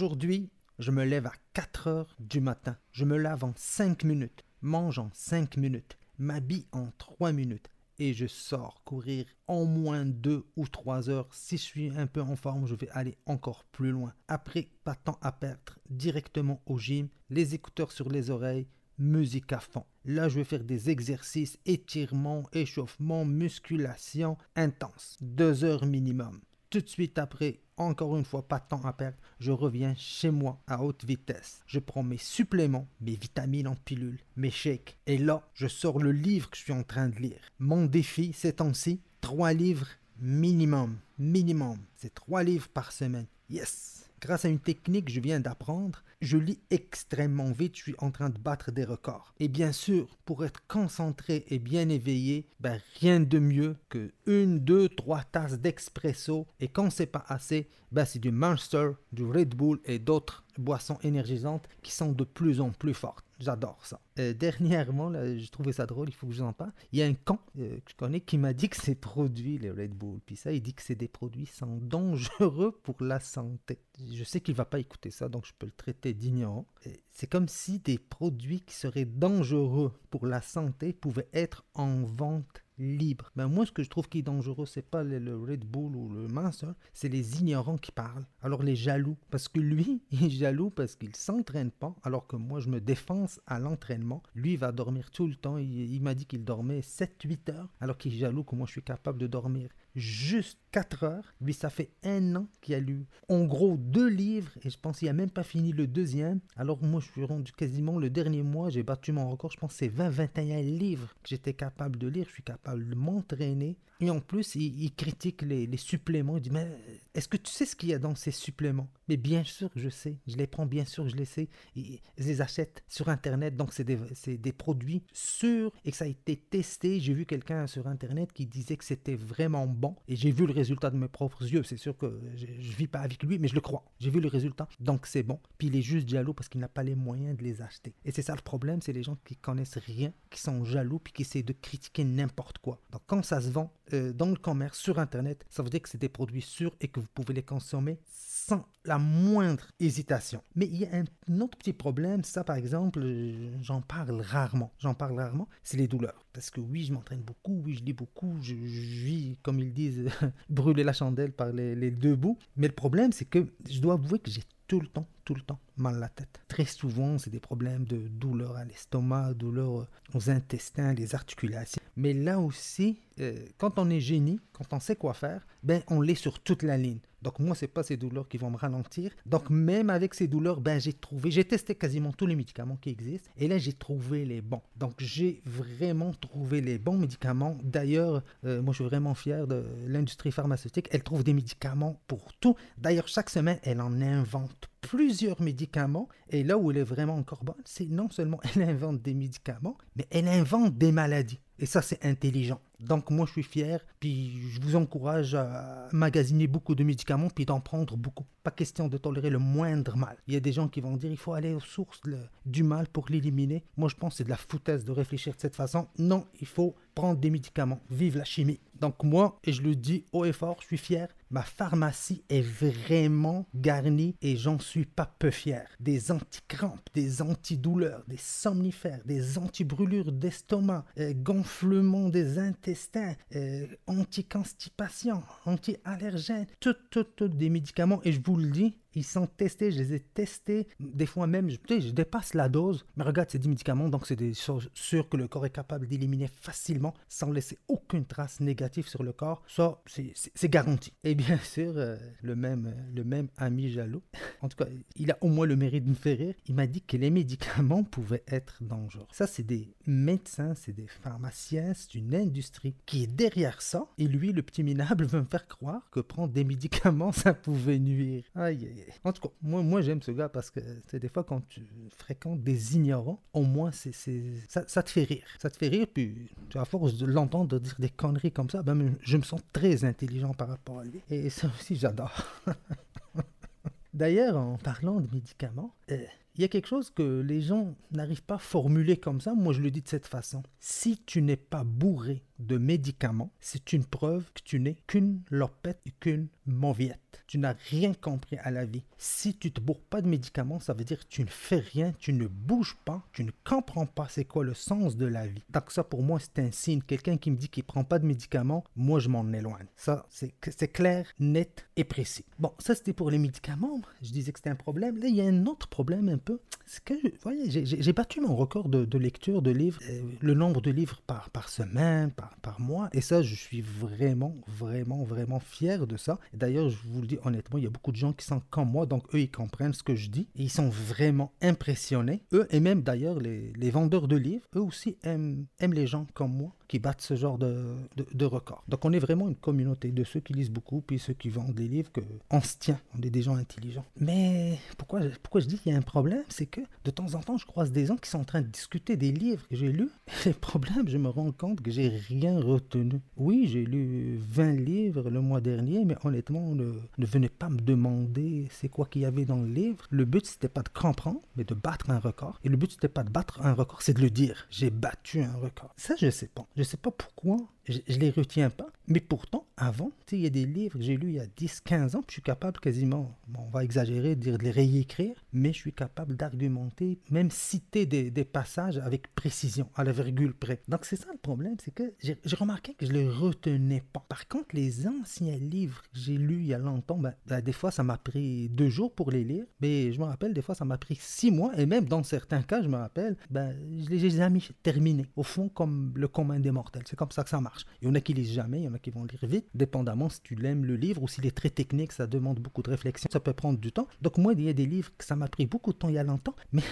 Aujourd'hui, je me lève à 4 heures du matin. Je me lave en 5 minutes, mange en 5 minutes, m'habille en 3 minutes et je sors courir en moins 2 ou 3 heures. Si je suis un peu en forme, je vais aller encore plus loin. Après, pas tant temps à perdre, directement au gym, les écouteurs sur les oreilles, musique à fond. Là, je vais faire des exercices, étirements, échauffements, musculation intense. 2 heures minimum tout de suite après, encore une fois, pas de temps à perdre, je reviens chez moi à haute vitesse. Je prends mes suppléments, mes vitamines en pilule, mes shakes. Et là, je sors le livre que je suis en train de lire. Mon défi, ces temps-ci, trois livres minimum. Minimum. C'est trois livres par semaine. Yes! Grâce à une technique que je viens d'apprendre, je lis extrêmement vite, je suis en train de battre des records. Et bien sûr, pour être concentré et bien éveillé, ben, rien de mieux que une, deux, trois tasses d'expresso. Et quand c'est pas assez, ben, c'est du Monster, du Red Bull et d'autres boissons énergisantes qui sont de plus en plus fortes. J'adore ça. Euh, dernièrement, j'ai trouvé ça drôle, il faut que je vous en parle. Il y a un camp euh, que je connais qui m'a dit que ces produits, les Red Bull, puis ça, il dit que c'est des produits sont dangereux pour la santé. Je sais qu'il ne va pas écouter ça, donc je peux le traiter d'ignorant. Euh, c'est comme si des produits qui seraient dangereux pour la santé pouvaient être en vente libre. Ben moi, ce que je trouve qui est dangereux, c'est pas le, Red Bull ou le Monster, c'est les ignorants qui parlent. Alors les jaloux, parce que lui, il est jaloux parce qu'il s'entraîne pas, alors que moi, je me défense à l'entraînement. Lui, va dormir tout le temps. Il, il m'a dit qu'il dormait 7-8 heures, alors qu'il est jaloux que moi, je suis capable de dormir juste 4 heures. Lui, ça fait un an qu'il a lu en gros deux livres et je pense qu'il n'a même pas fini le deuxième. Alors moi, je suis rendu quasiment le dernier mois, j'ai battu mon record. Je pense que c'est 20-21 livres que j'étais capable de lire. Je suis capable de m'entraîner. Et en plus, il, critique les, suppléments. Il dit, mais euh, est-ce que tu sais ce qu'il y a dans ces suppléments Mais bien sûr je sais. Je les prends, bien sûr je les sais. Et, je les achète sur Internet. Donc, c'est des, produits sûrs et que ça a été testé. J'ai vu quelqu'un sur Internet qui disait que c'était vraiment bon et j'ai vu le résultat de mes propres yeux. C'est sûr que je vis pas avec lui, mais je le crois. J'ai vu le résultat, donc c'est bon. Puis il est juste jaloux parce qu'il n'a pas les moyens de les acheter. Et c'est ça le problème, c'est les gens qui connaissent rien, qui sont jaloux, puis qui essaient de critiquer n'importe quoi. Donc quand ça se vend euh, dans le commerce, sur Internet, ça veut dire que c'est des produits sûrs et que vous pouvez les consommer la moindre hésitation. Mais il y a un autre petit problème, ça par exemple, euh, j'en parle rarement, j'en parle rarement, c'est les douleurs. Parce que oui, je m'entraîne beaucoup, oui, je lis beaucoup, je, vis, comme ils disent, brûler la chandelle par les deux bouts. Mais le problème, c'est que je dois avouer que j'ai tout le temps tout le temps, mal à la tête. Très souvent, c'est des problèmes de douleur à l'estomac, douleur aux intestins, les articulations. Mais là aussi, euh, quand on est génie, quand on sait quoi faire, ben on l'est sur toute la ligne. Donc moi, c'est pas ces douleurs qui vont me ralentir. Donc même avec ces douleurs, ben j'ai trouvé, j'ai testé quasiment tous les médicaments qui existent et là j'ai trouvé les bons. Donc j'ai vraiment trouvé les bons médicaments. D'ailleurs, euh, moi je suis vraiment fier de l'industrie pharmaceutique. Elle trouve des médicaments pour tout. D'ailleurs, chaque semaine, elle en invente plusieurs médicaments. Et là où elle est vraiment encore bonne, c'est non seulement elle invente des médicaments, mais elle invente des maladies. Et ça, c'est intelligent. Donc moi, je suis fier. Puis je vous encourage à magasiner beaucoup de médicaments, puis d'en prendre beaucoup. Pas question de tolérer le moindre mal. Il y a des gens qui vont dire, il faut aller aux sources du mal pour l'éliminer. Moi, je pense que c'est de la foutaise de réfléchir de cette façon. Non, il faut prendre des médicaments. Vive la chimie. Donc moi, et je le dis haut et fort, je suis fier. Ma pharmacie est vraiment garnie et j'en suis pas peu fier. Des anticrampes, des antidouleurs, des somnifères, des antibrûlures d'estomac, euh, des intestins, euh, anti-constipation, anti-allergène, tout, tout, tout des médicaments. Et je vous le dis, ils sont testés, je les ai testés. Des fois même, je, dépasse la dose. Mais regarde, c'est des médicaments, donc c'est des choses sûres que le corps est capable d'éliminer facilement sans laisser aucune trace négative sur le corps. Ça, c'est garanti. Et bien sûr, euh, le, même, le même ami jaloux, en tout cas, il a au moins le mérite de me faire rire, il m'a dit que les médicaments pouvaient être dangereux. Ça, c'est des médecins, c'est des pharmaciens c'est une industrie qui est derrière ça. Et lui, le petit minable, veut me faire croire que prendre des médicaments, ça pouvait nuire. Aïe, aïe, En tout cas, moi, moi j'aime ce gars parce que c'est des fois, quand tu fréquentes des ignorants, au moins, c'est, ça, te fait rire. Ça te fait rire, puis à force de l'entendre dire des conneries comme ça, ben, je me sens très intelligent par rapport à lui. Et ça aussi, j'adore. D'ailleurs, en parlant de médicaments, euh, il y a quelque chose que les gens n'arrivent pas à formuler comme ça. Moi, je le dis de cette façon. Si tu n'es pas bourré de médicaments, c'est une preuve que tu n'es qu'une lopette et qu'une mauviette. Tu n'as rien compris à la vie. Si tu te bourres pas de médicaments, ça veut dire que tu ne fais rien, tu ne bouges pas, tu ne comprends pas c'est quoi le sens de la vie. Donc ça pour moi c'est un signe. Quelqu'un qui me dit qu'il prend pas de médicaments, moi je m'en éloigne. Ça c'est clair, net et précis. Bon, ça c'était pour les médicaments. Je disais que c'était un problème. Là il y a un autre problème un peu. C'est que, vous voyez, j'ai battu mon record de, lecture de livres, euh, le nombre de livres par semaine, par par, moi Et ça, je suis vraiment, vraiment, vraiment fier de ça. D'ailleurs, je vous le dis honnêtement, il y a beaucoup de gens qui sont comme moi, donc eux, ils comprennent ce que je dis. Et ils sont vraiment impressionnés. Eux, et même d'ailleurs, les, vendeurs de livres, eux aussi aiment, les gens comme moi qui battent ce genre de, de, record. Donc on est vraiment une communauté de ceux qui lisent beaucoup, puis ceux qui vendent des livres, que on se tient, on est des gens intelligents. Mais pourquoi, pourquoi je dis qu'il y a un problème, c'est que de temps en temps, je croise des gens qui sont en train de discuter des livres que j'ai lus. Et le problème, je me rends compte que j'ai rien retenu. Oui, j'ai lu 20 livres le mois dernier, mais honnêtement, ne, ne venez pas me demander c'est quoi qu'il y avait dans le livre. Le but, c'était pas de comprendre, mais de battre un record. Et le but, c'était pas de battre un record, c'est de le dire. J'ai battu un record. Ça, je sais pas. Je sais pas pourquoi je, les retiens pas. Mais pourtant, avant, il y a des livres que j'ai lu il y a 10, 15 ans, je suis capable quasiment, on va exagérer, dire de les réécrire, mais je suis capable d'argumenter, même citer des, des passages avec précision, à la virgule près. Donc c'est ça le problème, c'est que j'ai j'ai remarqué que je les retenais pas. Par contre, les anciens livres que j'ai lus il y a longtemps, ben, ben, des fois, ça m'a pris deux jours pour les lire. Mais je me rappelle, des fois, ça m'a pris six mois. Et même dans certains cas, je me rappelle, ben, je les ai jamais terminés. Au fond, comme le commun des mortels. C'est comme ça que ça marche. Il y en a qui lisent jamais, il y en a qui vont lire vite, dépendamment si tu l'aimes le livre ou s'il est très technique, ça demande beaucoup de réflexion, ça peut prendre du temps. Donc moi, il y a des livres que ça m'a pris beaucoup de temps il y a longtemps, mais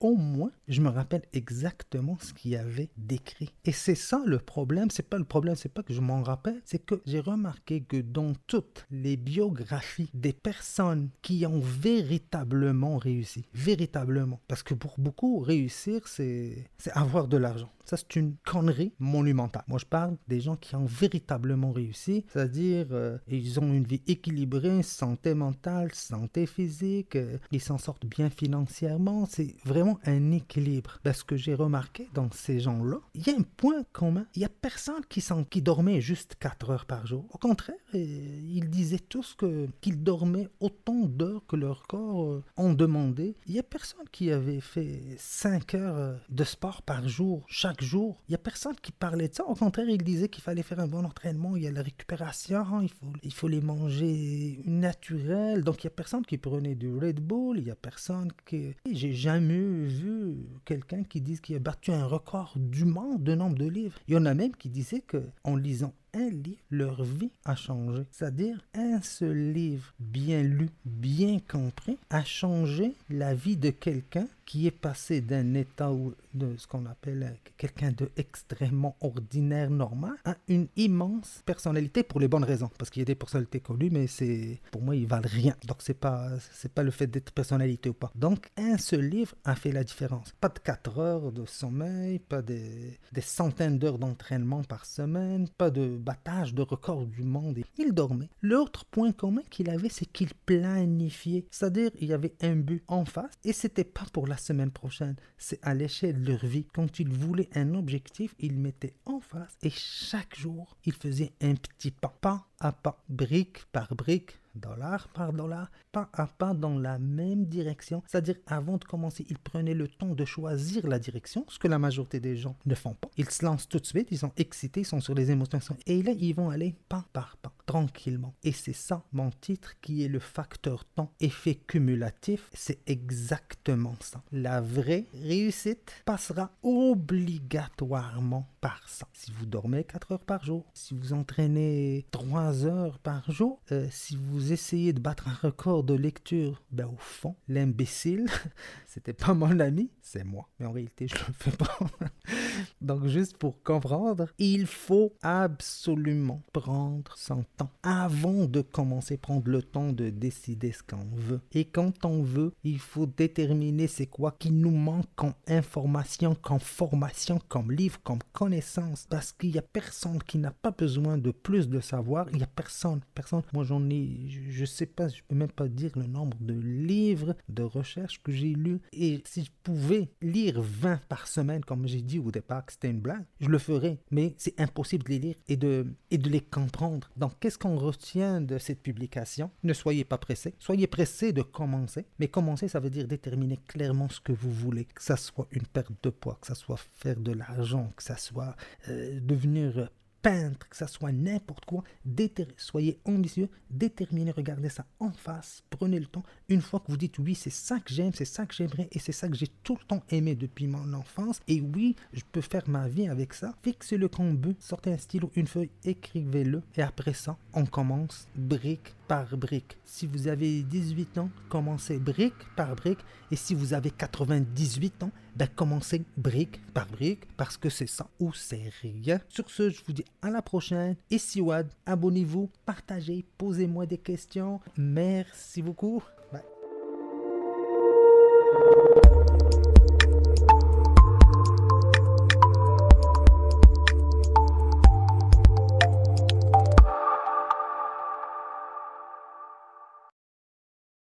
au moins, je me rappelle exactement ce qu'il y avait décrit. Et c'est ça le problème problème, c'est pas le problème, c'est pas que je m'en rappelle, c'est que j'ai remarqué que dans toutes les biographies des personnes qui ont véritablement réussi, véritablement, parce que pour beaucoup, réussir, c'est avoir de l'argent. Ça, c'est une connerie monumentale. Moi, je parle des gens qui ont véritablement réussi, c'est-à-dire euh, ils ont une vie équilibrée, santé mentale, santé physique, euh, ils s'en sortent bien financièrement. C'est vraiment un équilibre. Parce que j'ai remarqué dans ces gens-là, il y a un point commun. Il y a personne qui, qui dormait juste 4 heures par jour. Au contraire, euh, ils disaient tous qu'ils dormaient autant d'heures que leur corps euh, en demandait. Il n'y a personne qui avait fait 5 heures euh, de sport par jour, chaque jour. Il n'y a personne qui parlait de ça. Au contraire, ils disaient qu'il fallait faire un bon entraînement, il y a la récupération, il faut, il faut les manger naturels. Donc, il n'y a personne qui prenait du Red Bull, il n'y a personne qui... J'ai jamais vu quelqu'un qui dise qu'il a battu un record du monde de nombre de livres. Il y en a qui disait que en lisant un livre, leur vie a changé. C'est-à-dire, un seul livre bien lu, bien compris, a changé la vie de quelqu'un qui est passé d'un état ou de ce qu'on appelle euh, quelqu'un de extrêmement ordinaire, normal, à une immense personnalité pour les bonnes raisons. Parce qu'il y a des personnalités connues, mais c'est pour moi, ils valent rien. Donc, c'est pas, c'est pas le fait d'être personnalité ou pas. Donc, un seul livre a fait la différence. Pas de 4 heures de sommeil, pas des, des centaines d'heures d'entraînement par semaine, pas de battage de record du monde. Et il dormait. L'autre point commun qu'il avait, c'est qu'il planifiait. C'est-à-dire, il y avait un but en face et c'était pas pour la semaine prochaine. C'est à l'échelle de leur vie. Quand ils voulaient un objectif, ils mettaient en face et chaque jour, ils faisaient un petit pas, pas à pas, brique par brique dollar par dollar, pas à pas dans la même direction. C'est-à-dire, avant de commencer, ils prenaient le temps de choisir la direction, ce que la majorité des gens ne font pas. Ils se lancent tout de suite, ils sont excités, ils sont sur les émotions, et là, ils vont aller pas par pas tranquillement. Et c'est ça mon titre qui est le facteur temps, effet cumulatif, c'est exactement ça. La vraie réussite passera obligatoirement par ça. Si vous dormez 4 heures par jour, si vous entraînez 3 heures par jour, euh, si vous essayez de battre un record de lecture, ben au fond, l'imbécile, c'était pas mon ami, c'est moi. Mais en réalité, je le fais pas. Donc juste pour comprendre, il faut absolument prendre son temps avant de commencer, prendre le temps de décider ce qu'on veut. Et quand on veut, il faut déterminer c'est quoi qui nous manque en information, qu'en formation, comme livre, comme connaissance. Parce qu'il n'y a personne qui n'a pas besoin de plus de savoir. Il n'y a personne, personne. Moi, j'en ai, je ne sais pas, je peux même pas dire le nombre de livres de recherches que j'ai lus. Et si je pouvais lire 20 par semaine, comme j'ai dit au départ que c'était une blague, je le ferais. Mais c'est impossible de les lire et de, et de les comprendre. Donc, qu'est-ce ce qu'on retient de cette publication Ne soyez pas pressé. Soyez pressé de commencer. Mais commencer, ça veut dire déterminer clairement ce que vous voulez. Que ça soit une perte de poids, que ça soit faire de l'argent, que ça soit euh, devenir peintre, que ça soit n'importe quoi. soyez ambitieux, déterminé, regardez ça en face, prenez le temps. Une fois que vous dites oui, c'est ça que j'aime, c'est ça que j'aimerais et c'est ça que j'ai tout le temps aimé depuis mon enfance et oui, je peux faire ma vie avec ça, fixez-le comme but, sortez un stylo, une feuille, écrivez-le et après ça, on commence brique brique. Si vous avez 18 ans, commencez brique par brique. Et si vous avez 98 ans, ben commencez brique par brique parce que c'est ça ou c'est rien. Sur ce, je vous dis à la prochaine. Et si Wad, abonnez-vous, partagez, posez-moi des questions. Merci beaucoup. Bye.